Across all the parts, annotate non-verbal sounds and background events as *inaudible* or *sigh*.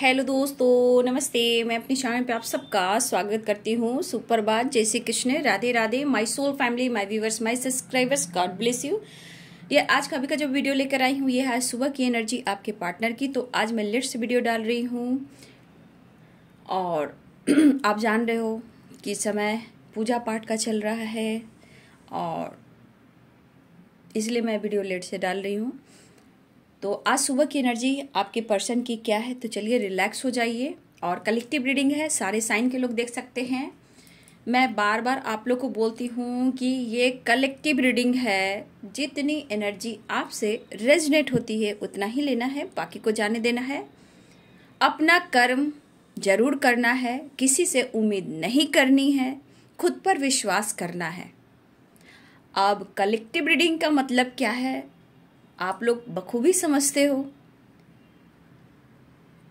hello दोस्तों नमस्ते मैं अपनी चैनल पे आप सबका स्वागत करती हूँ बात जय Shri Krishna Radhe Radhe my soul family my viewers my subscribers God bless you ये आज का अभी का जो वीडियो लेकर आई हूँ ये है सुबह की एनर्जी आपके पार्टनर की तो आज मैं लेट से वीडियो डाल रही हूँ और *clears throat* आप जान रहे हो कि समय पूजा पाठ का चल रहा है और इसलिए मैं वीडियो लेट से डाल रही हूँ तो आज सुबह की एनर्जी आपके पर्सन की क्या है तो चलिए रिलैक्स हो जाइए और कलेक्टिव रीडिंग है सारे साइन के लोग देख सकते हैं मैं बार बार आप लोग को बोलती हूँ कि ये कलेक्टिव रीडिंग है जितनी एनर्जी आपसे रेजनेट होती है उतना ही लेना है बाकी को जाने देना है अपना कर्म जरूर करना है किसी से उम्मीद नहीं करनी है खुद पर विश्वास करना है अब कलेक्टिव रीडिंग का मतलब क्या है आप लोग बखूबी समझते हो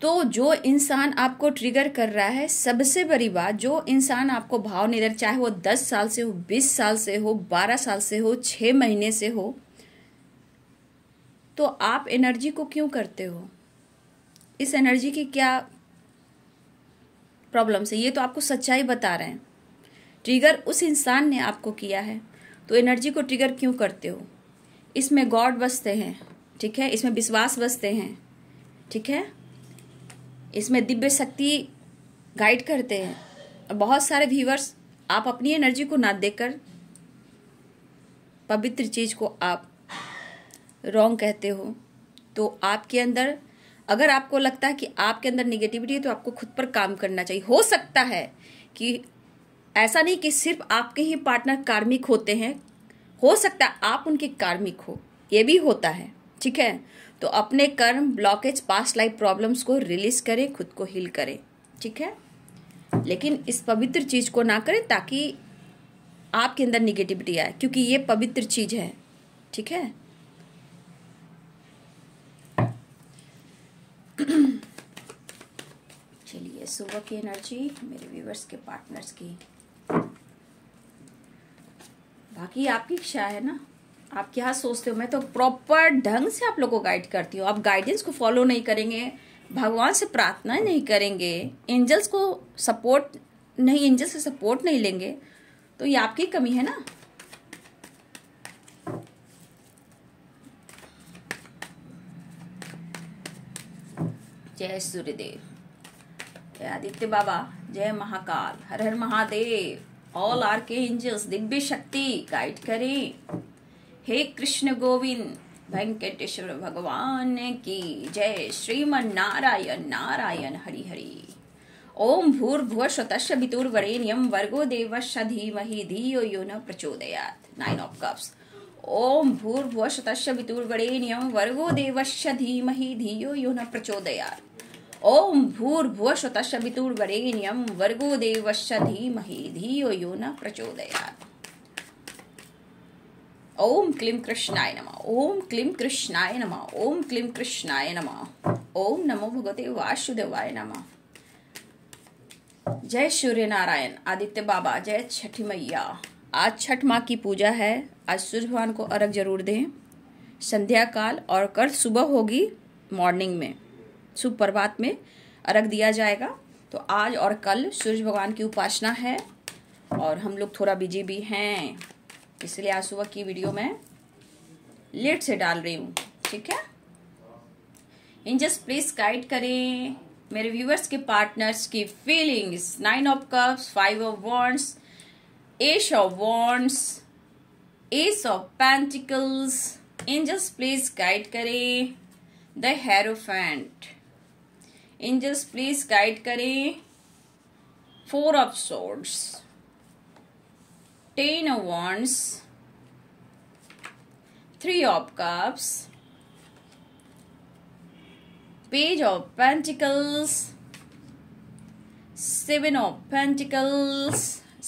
तो जो इंसान आपको ट्रिगर कर रहा है सबसे बड़ी बात जो इंसान आपको भाव दे चाहे वो दस साल से हो बीस साल से हो बारह साल से हो छः महीने से हो तो आप एनर्जी को क्यों करते हो इस एनर्जी की क्या प्रॉब्लम है ये तो आपको सच्चाई बता रहे हैं ट्रिगर उस इंसान ने आपको किया है तो एनर्जी को ट्रिगर क्यों करते हो इसमें गॉड बसते हैं ठीक है इसमें विश्वास बसते हैं ठीक है इसमें दिव्य शक्ति गाइड करते हैं और बहुत सारे व्यूवर्स आप अपनी एनर्जी को ना देकर पवित्र चीज को आप रॉन्ग कहते हो तो आपके अंदर अगर आपको लगता है कि आपके अंदर निगेटिविटी है तो आपको खुद पर काम करना चाहिए हो सकता है कि ऐसा नहीं कि सिर्फ आपके ही पार्टनर कार्मिक होते हैं हो सकता है आप उनके कार्मिक हो ये भी होता है ठीक है तो अपने कर्म ब्लॉकेज पास्ट लाइफ प्रॉब्लम्स को रिलीज करें खुद को हील करें ठीक है लेकिन इस पवित्र चीज़ को ना करें ताकि आपके अंदर निगेटिविटी आए क्योंकि ये पवित्र चीज़ है ठीक है *clears throat* चलिए सुबह की एनर्जी मेरे व्यूवर्स के पार्टनर्स की बाकी आपकी इच्छा है ना आप क्या सोचते हो मैं तो प्रॉपर ढंग से आप लोग को गाइड करती हूँ आप गाइडेंस को फॉलो नहीं करेंगे भगवान से प्रार्थना नहीं करेंगे एंजल्स को सपोर्ट नहीं एंजल्स से सपोर्ट नहीं लेंगे तो ये आपकी कमी है ना जय सूर्यदेव जय आदित्य बाबा जय महाकाल हर हर Mahadev all archangels दिव्य शक्ति गाइड करें हे कृष्ण गोविंद वेंकटेश्वर भगवान की जय श्रीमन नारायण नारायण हरि हरि ओम भूर्भुव स्वतश्य वितुर्वरेण्यम वर्गो देवश्य धीमहि धियो यो न प्रचोदयात नाइन ऑफ कप्स ओम भूर्भुव स्वतश्य वितुर्वरेण्यम वर्गो देवश्य धीमहि धियो यो न प्रचोदयात ओम भूर्भुवश तशवितुर्वरेण्यम वर्गो देवश्च धीमहि धियो यो न प्रचोदयात् ओम क्लीम कृष्णाय नमः ओम क्लीम कृष्णाय नमः ओम क्लीम कृष्णाय नमः ओम नमो भगवते वासुदेवाय नमः जय सूर्य नारायण आदित्य बाबा जय छठी मैया आज छठ माँ की पूजा है आज सूर्य भगवान को अर्घ जरूर दें संध्या काल और कल सुबह होगी मॉर्निंग में शुभ प्रभात में अर्घ दिया जाएगा तो आज और कल सूर्य भगवान की उपासना है और हम लोग थोड़ा बिजी भी हैं इसलिए आज सुबह की वीडियो में लेट से डाल रही हूँ ठीक है इन जस्ट प्लीज गाइड करें मेरे व्यूअर्स के पार्टनर्स की feelings nine of cups five of wands ace of wands ace of pentacles इन जस्ट प्लीज गाइड करें the hierophant angels please guide करें four of swords ten of wands three of cups page of pentacles seven of pentacles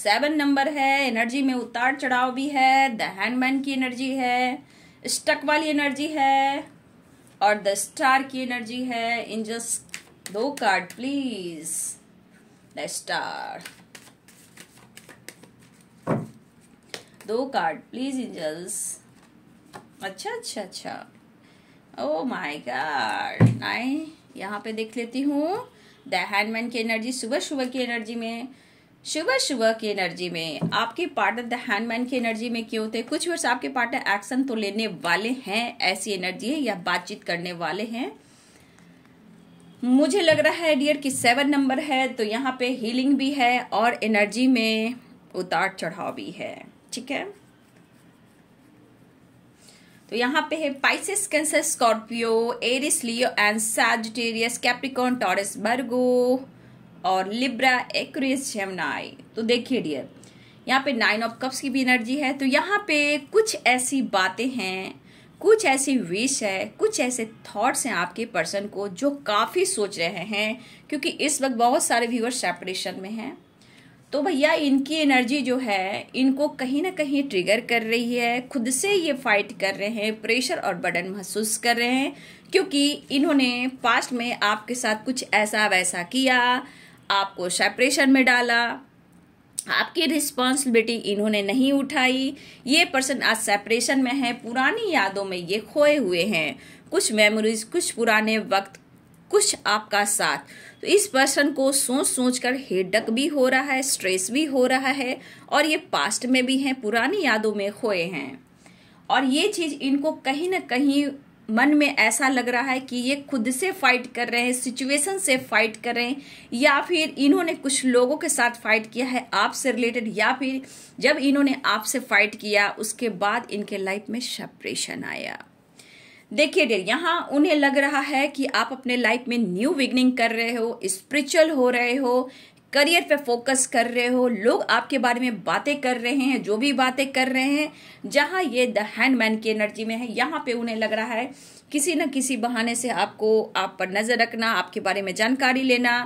seven number है energy में उतार चढ़ाव भी है the hanged man की एनर्जी है स्टक वाली एनर्जी है और द स्टार की एनर्जी है एंजल्स दो कार्ड प्लीज स्टार दो कार्ड प्लीज एंजल्स अच्छा अच्छा अच्छा ओ माय गॉड आई यहाँ पे देख लेती हूँ द हैंडमैन की एनर्जी सुबह सुबह की एनर्जी में सुबह सुबह की एनर्जी में आपके पार्टनर द हैंडमैन की एनर्जी में क्यों होते कुछ वर्ष आपके पार्टनर एक्शन तो लेने वाले हैं ऐसी एनर्जी है या बातचीत करने वाले हैं मुझे लग रहा है डियर कि सेवन नंबर है तो यहाँ पे हीलिंग भी है और एनर्जी में उतार चढ़ाव भी है ठीक है तो यहाँ पे है Pisces Cancer Scorpio Aries Leo and Sagittarius Capricorn Taurus Virgo और लिब्रा एक्रियस जेमनाई तो देखिए डियर यहाँ पे नाइन ऑफ कप्स की भी एनर्जी है तो यहाँ पे कुछ ऐसी बातें हैं कुछ ऐसी विश है कुछ ऐसे थॉट्स हैं आपके पर्सन को जो काफ़ी सोच रहे हैं क्योंकि इस वक्त बहुत सारे व्यूअर्स सेपरेशन में हैं तो भैया इनकी एनर्जी जो है इनको कहीं ना कहीं ट्रिगर कर रही है खुद से ये फाइट कर रहे हैं प्रेशर और बर्डन महसूस कर रहे हैं क्योंकि इन्होंने पास्ट में आपके साथ कुछ ऐसा वैसा किया आपको सेपरेशन में डाला आपकी रिस्पॉन्सिबिलिटी इन्होंने नहीं उठाई ये पर्सन आज सेपरेशन में है पुरानी यादों में ये खोए हुए हैं कुछ मेमोरीज कुछ पुराने वक्त कुछ आपका साथ तो इस पर्सन को सोच सोच कर हेडक भी हो रहा है स्ट्रेस भी हो रहा है और ये पास्ट में भी हैं पुरानी यादों में खोए हैं और ये चीज़ इनको कहीं ना कहीं मन में ऐसा लग रहा है कि ये खुद से फाइट कर रहे हैं सिचुएशन से फाइट कर रहे हैं या फिर इन्होंने कुछ लोगों के साथ फाइट किया है आपसे रिलेटेड या फिर जब इन्होंने आपसे फाइट किया उसके बाद इनके लाइफ में सेपरेशन आया देखिए डेर यहाँ उन्हें लग रहा है कि आप अपने लाइफ में न्यू बिगनिंग कर रहे हो स्पिरिचुअल हो रहे हो करियर पे फोकस कर रहे हो लोग आपके बारे में बातें कर रहे हैं जो भी बातें कर रहे हैं जहाँ ये द हैंडमैन की एनर्जी में है यहाँ पे उन्हें लग रहा है किसी न किसी बहाने से आपको आप पर नज़र रखना आपके बारे में जानकारी लेना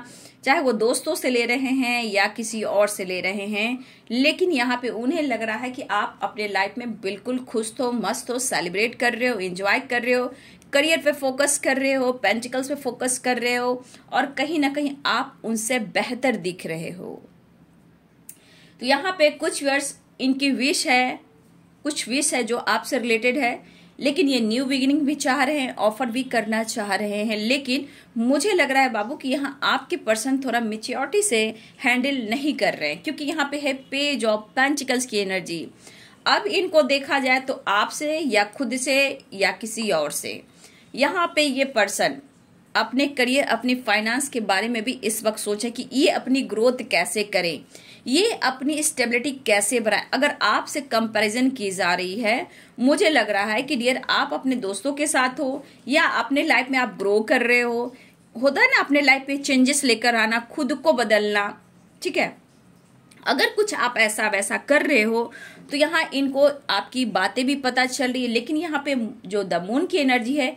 चाहे वो दोस्तों से ले रहे हैं या किसी और से ले रहे हैं लेकिन यहाँ पे उन्हें लग रहा है कि आप अपने लाइफ में बिल्कुल खुश हो तो, मस्त हो सेलिब्रेट कर रहे हो इंजॉय कर रहे हो करियर पे फोकस कर रहे हो पेंटिकल्स पे फोकस कर रहे हो और कहीं ना कहीं आप उनसे बेहतर दिख रहे हो तो यहाँ पे कुछ वर्ष इनकी विश है कुछ विश है जो आपसे रिलेटेड है लेकिन ये न्यू बिगिनिंग भी चाह रहे हैं ऑफर भी करना चाह रहे हैं लेकिन मुझे लग रहा है बाबू कि यहाँ आपके पर्सन थोड़ा मिच्योरिटी से हैंडल नहीं कर रहे हैं क्योंकि यहाँ पे है पेज ऑफ पेंटिकल्स की एनर्जी अब इनको देखा जाए तो आपसे या खुद से या किसी और से यहाँ पे ये पर्सन अपने करियर अपने फाइनेंस के बारे में भी इस वक्त सोचे कि ये अपनी ग्रोथ कैसे करें ये अपनी स्टेबिलिटी कैसे बनाए अगर आपसे कंपैरिजन की जा रही है मुझे लग रहा है कि डियर आप अपने दोस्तों के साथ हो या अपने लाइफ में आप ग्रो कर रहे हो होता है ना अपने लाइफ में चेंजेस लेकर आना खुद को बदलना ठीक है अगर कुछ आप ऐसा वैसा कर रहे हो तो यहाँ इनको आपकी बातें भी पता चल रही है लेकिन यहाँ पे जो द मून की एनर्जी है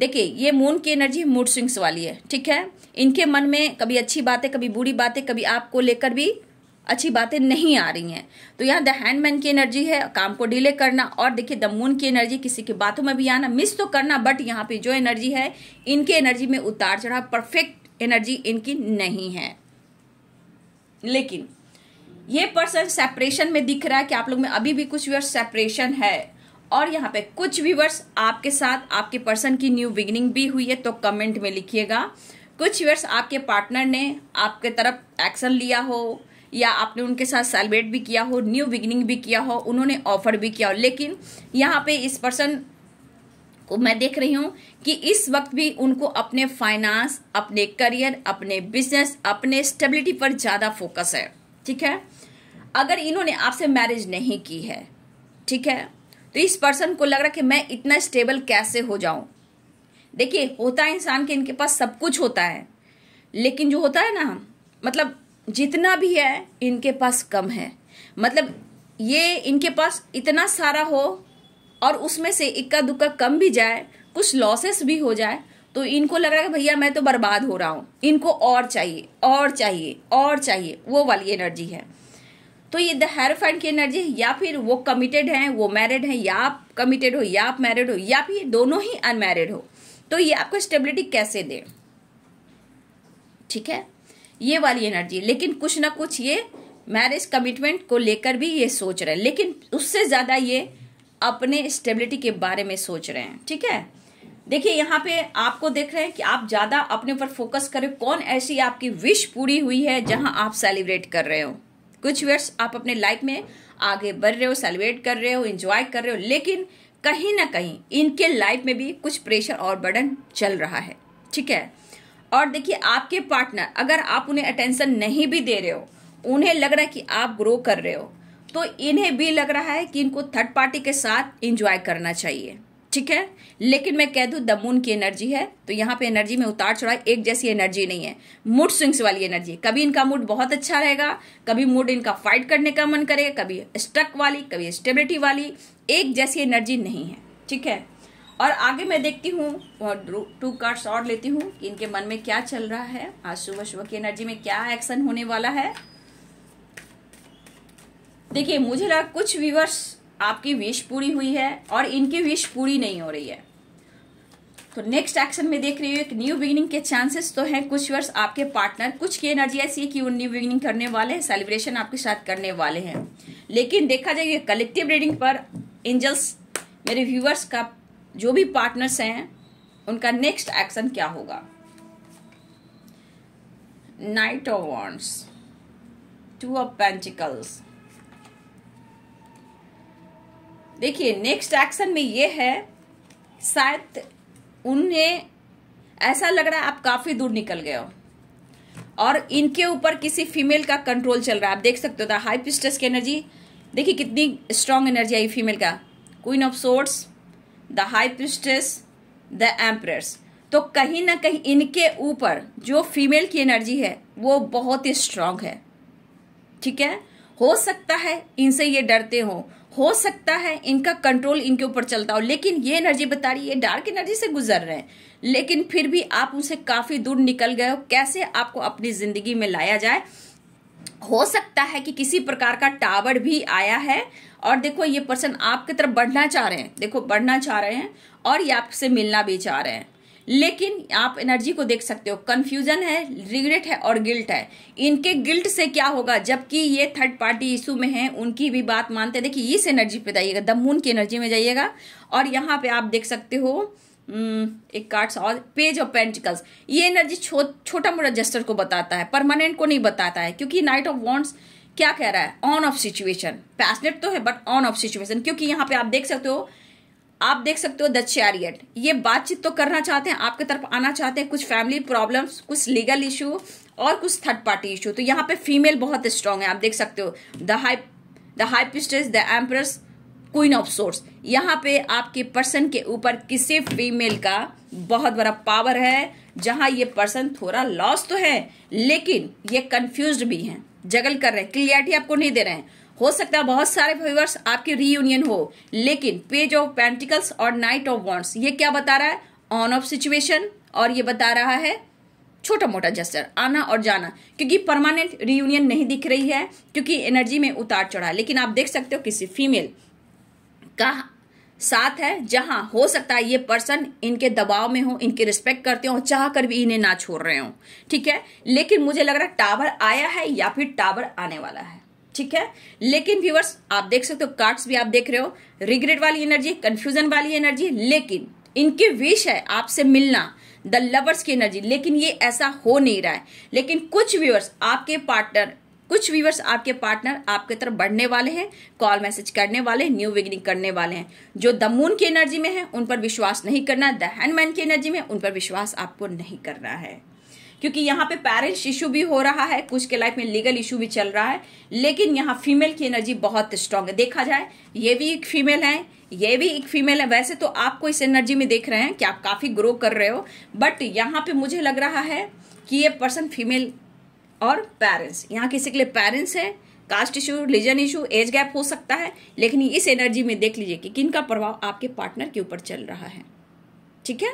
देखिए ये मून की एनर्जी मूड स्विंग्स वाली है ठीक है इनके मन में कभी अच्छी बातें कभी बुरी बातें कभी आपको लेकर भी अच्छी बातें नहीं आ रही हैं तो यहाँ द हैंडमैन की एनर्जी है काम को डिले करना और देखिए द मून की एनर्जी किसी की बातों में भी आना मिस तो करना बट यहाँ पे जो एनर्जी है इनके एनर्जी में उतार चढ़ाव परफेक्ट एनर्जी इनकी नहीं है लेकिन ये पर्सन सेपरेशन में दिख रहा है कि आप लोग में अभी भी कुछ व्यूअर्स सेपरेशन है और यहाँ पे कुछ व्यूवर्स आपके साथ आपके पर्सन की न्यू बिगिनिंग भी हुई है तो कमेंट में लिखिएगा कुछ व्यूवर्स आपके पार्टनर ने आपके तरफ एक्शन लिया हो या आपने उनके साथ सेलिब्रेट भी किया हो न्यू बिगिनिंग भी किया हो उन्होंने ऑफर भी किया हो लेकिन यहाँ पे इस पर्सन को मैं देख रही हूँ कि इस वक्त भी उनको अपने फाइनेंस अपने करियर अपने बिजनेस अपने स्टेबिलिटी पर ज़्यादा फोकस है ठीक है अगर इन्होंने आपसे मैरिज नहीं की है ठीक है तो इस पर्सन को लग रहा कि मैं इतना स्टेबल कैसे हो जाऊं देखिए होता है इंसान के इनके पास सब कुछ होता है लेकिन जो होता है ना मतलब जितना भी है इनके पास कम है मतलब ये इनके पास इतना सारा हो और उसमें से इक्का दुक्का कम भी जाए कुछ लॉसेस भी हो जाए तो इनको लग रहा है भैया मैं तो बर्बाद हो रहा हूं इनको और चाहिए और चाहिए और चाहिए वो वाली एनर्जी है तो ये दर हेरोफाइन की एनर्जी या फिर वो कमिटेड हैं वो मैरिड हैं या आप कमिटेड हो या आप मैरिड हो या फिर दोनों ही अनमैरिड हो तो ये आपको स्टेबिलिटी कैसे दे ठीक है ये वाली एनर्जी लेकिन कुछ ना कुछ ये मैरिज कमिटमेंट को लेकर भी ये सोच रहे हैं लेकिन उससे ज़्यादा ये अपने स्टेबिलिटी के बारे में सोच रहे हैं ठीक है देखिए यहाँ पे आपको देख रहे हैं कि आप ज़्यादा अपने ऊपर फोकस करें कौन ऐसी आपकी विश पूरी हुई है जहाँ आप सेलिब्रेट कर रहे हो कुछ वर्ष आप अपने लाइफ में आगे बढ़ रहे हो सेलिब्रेट कर रहे हो इंजॉय कर रहे हो लेकिन कहीं ना कहीं इनके लाइफ में भी कुछ प्रेशर और बर्डन चल रहा है ठीक है और देखिए आपके पार्टनर अगर आप उन्हें अटेंशन नहीं भी दे रहे हो उन्हें लग रहा है कि आप ग्रो कर रहे हो तो इन्हें भी लग रहा है कि इनको थर्ड पार्टी के साथ इंजॉय करना चाहिए ठीक है लेकिन मैं कह दू द मून की एनर्जी है तो यहाँ पे एनर्जी में उतार चढ़ाव एक जैसी एनर्जी नहीं है मूड स्विंग्स वाली एनर्जी कभी इनका मूड बहुत अच्छा रहेगा कभी मूड इनका फाइट करने का मन करेगा कभी स्टक वाली कभी स्टेबिलिटी वाली एक जैसी एनर्जी नहीं है ठीक है और आगे मैं देखती हूँ टू कार्ड्स और लेती हूँ इनके मन में क्या चल रहा है आज सुबह सुबह की एनर्जी में क्या एक्शन होने वाला है देखिए मुझे लगा कुछ व्यूवर्स आपकी विश पूरी हुई है और इनकी विश पूरी नहीं हो रही है तो नेक्स्ट एक्शन में देख रही हूँ एक न्यू बिगिनिंग के चांसेस तो हैं कुछ वर्ष आपके पार्टनर कुछ की एनर्जी ऐसी है कि वो न्यू बिगिनिंग करने वाले हैं सेलिब्रेशन आपके साथ करने वाले हैं लेकिन देखा जाए कलेक्टिव रीडिंग पर एंजल्स मेरे व्यूवर्स का जो भी पार्टनर्स हैं उनका नेक्स्ट एक्शन क्या होगा knight of wands two of pentacles देखिए नेक्स्ट एक्शन में ये है शायद उन्हें ऐसा लग रहा है आप काफी दूर निकल गए हो और इनके ऊपर किसी फीमेल का कंट्रोल चल रहा है आप देख सकते हो द हाई पिस्टस की एनर्जी देखिए कितनी स्ट्रांग एनर्जी आई फीमेल का queen of swords the high priestess the empress तो कहीं ना कहीं इनके ऊपर जो फीमेल की एनर्जी है वो बहुत ही स्ट्रांग है ठीक है हो सकता है इनसे ये डरते हो हो सकता है इनका कंट्रोल इनके ऊपर चलता हो लेकिन ये एनर्जी बता रही है डार्क एनर्जी से गुजर रहे हैं लेकिन फिर भी आप उनसे काफ़ी दूर निकल गए हो कैसे आपको अपनी ज़िंदगी में लाया जाए हो सकता है कि किसी प्रकार का टावर भी आया है और देखो ये पर्सन आपकी तरफ बढ़ना चाह रहे हैं देखो बढ़ना चाह रहे हैं और ये आपसे मिलना भी चाह रहे हैं लेकिन आप एनर्जी को देख सकते हो कन्फ्यूजन है रिग्रेट है और गिल्ट है इनके गिल्ट से क्या होगा जबकि ये थर्ड पार्टी इशू में है उनकी भी बात मानते हैं देखिए इस एनर्जी पे जाइएगा द मून की एनर्जी में जाइएगा और यहाँ पे आप देख सकते हो हम्म, एक कार्ड्स और पेज ऑफ पेंटिकल्स ये एनर्जी छो, छोटा मोटा जस्टर को बताता है परमानेंट को नहीं बताता है क्योंकि नाइट ऑफ वॉन्ट्स क्या कह रहा है ऑन ऑफ सिचुएशन पैसनेट तो है बट ऑन ऑफ सिचुएशन क्योंकि यहाँ पे आप देख सकते हो आप देख सकते हो द चैरियट ये बातचीत तो करना चाहते हैं आपके तरफ आना चाहते हैं कुछ फैमिली प्रॉब्लम्स कुछ लीगल इशू और कुछ थर्ड पार्टी इशू तो यहाँ पे फीमेल बहुत स्ट्रांग है आप देख सकते हो the high the high priestess the empress queen of swords यहाँ पे आपके पर्सन के ऊपर किसी फीमेल का बहुत बड़ा पावर है जहाँ ये पर्सन थोड़ा लॉस तो है लेकिन ये कंफ्यूज भी हैं जगल कर रहे हैं क्लियरिटी आपको नहीं दे रहे हैं हो सकता है बहुत सारे व्यूवर्स आपके रीयूनियन हो लेकिन पेज ऑफ पेंटिकल्स और नाइट ऑफ वॉन्ट्स ये क्या बता रहा है ऑन ऑफ सिचुएशन और ये बता रहा है छोटा मोटा जस्टर आना और जाना क्योंकि परमानेंट रीयूनियन नहीं दिख रही है क्योंकि एनर्जी में उतार चढ़ा लेकिन आप देख सकते हो किसी फीमेल का साथ है जहां हो सकता है ये पर्सन इनके दबाव में हो इनके रिस्पेक्ट करते हो चाह कर भी इन्हें ना छोड़ रहे हो ठीक है लेकिन मुझे लग रहा है टावर आया है या फिर टावर आने वाला है ठीक है लेकिन व्यूवर्स आप देख सकते हो कार्ड्स भी आप देख रहे हो रिग्रेट वाली एनर्जी कंफ्यूजन वाली एनर्जी लेकिन इनके विश है आपसे मिलना द लवर्स की एनर्जी लेकिन ये ऐसा हो नहीं रहा है लेकिन कुछ व्यूअर्स आपके पार्टनर कुछ व्यूवर्स आपके पार्टनर आपके तरफ बढ़ने वाले हैं कॉल मैसेज करने वाले हैं न्यू बिगनिंग करने वाले हैं जो दमून की एनर्जी में है उन पर विश्वास नहीं करना द हैंडमैन की एनर्जी में उन पर विश्वास आपको नहीं करना है क्योंकि यहाँ पे पेरेंट्स इशू भी हो रहा है कुछ के लाइफ में लीगल इशू भी चल रहा है लेकिन यहाँ फीमेल की एनर्जी बहुत स्ट्रांग है देखा जाए ये भी एक फीमेल है ये भी एक फीमेल है वैसे तो आपको इस एनर्जी में देख रहे हैं कि आप काफ़ी ग्रो कर रहे हो बट यहाँ पे मुझे लग रहा है कि ये पर्सन फीमेल और पेरेंट्स यहाँ किसी के लिए पेरेंट्स है caste issue religion issue age gap हो सकता है लेकिन इस एनर्जी में देख लीजिए कि किन का प्रभाव आपके पार्टनर के ऊपर चल रहा है ठीक है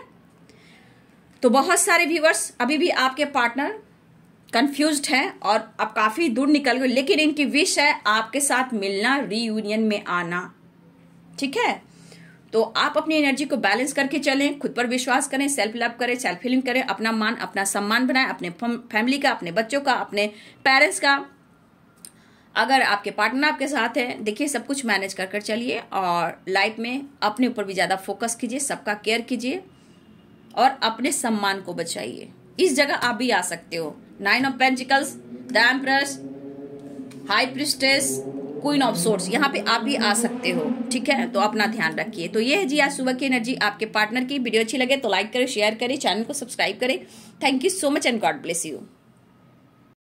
तो बहुत सारे व्यूवर्स अभी भी आपके पार्टनर कंफ्यूज हैं और अब काफ़ी दूर निकल गए लेकिन इनकी विश है आपके साथ मिलना रीयूनियन में आना ठीक है तो आप अपनी एनर्जी को बैलेंस करके चलें खुद पर विश्वास करें सेल्फ लव करें सेल्फ हिलिंग करें अपना मान अपना सम्मान बनाएं अपने फैमिली का अपने बच्चों का अपने पेरेंट्स का अगर आपके पार्टनर आपके साथ है देखिए सब कुछ मैनेज कर कर चलिए और लाइफ में अपने ऊपर भी ज़्यादा फोकस कीजिए सबका केयर कीजिए और अपने सम्मान को बचाइए इस जगह आप भी आ सकते हो nine of pentacles the empress high priestess queen of swords यहाँ पे आप भी आ सकते हो ठीक है तो अपना ध्यान रखिए तो ये है जी आज सुबह की एनर्जी आपके पार्टनर की वीडियो अच्छी लगे तो लाइक करें शेयर करें चैनल को सब्सक्राइब करें thank you so much and God bless you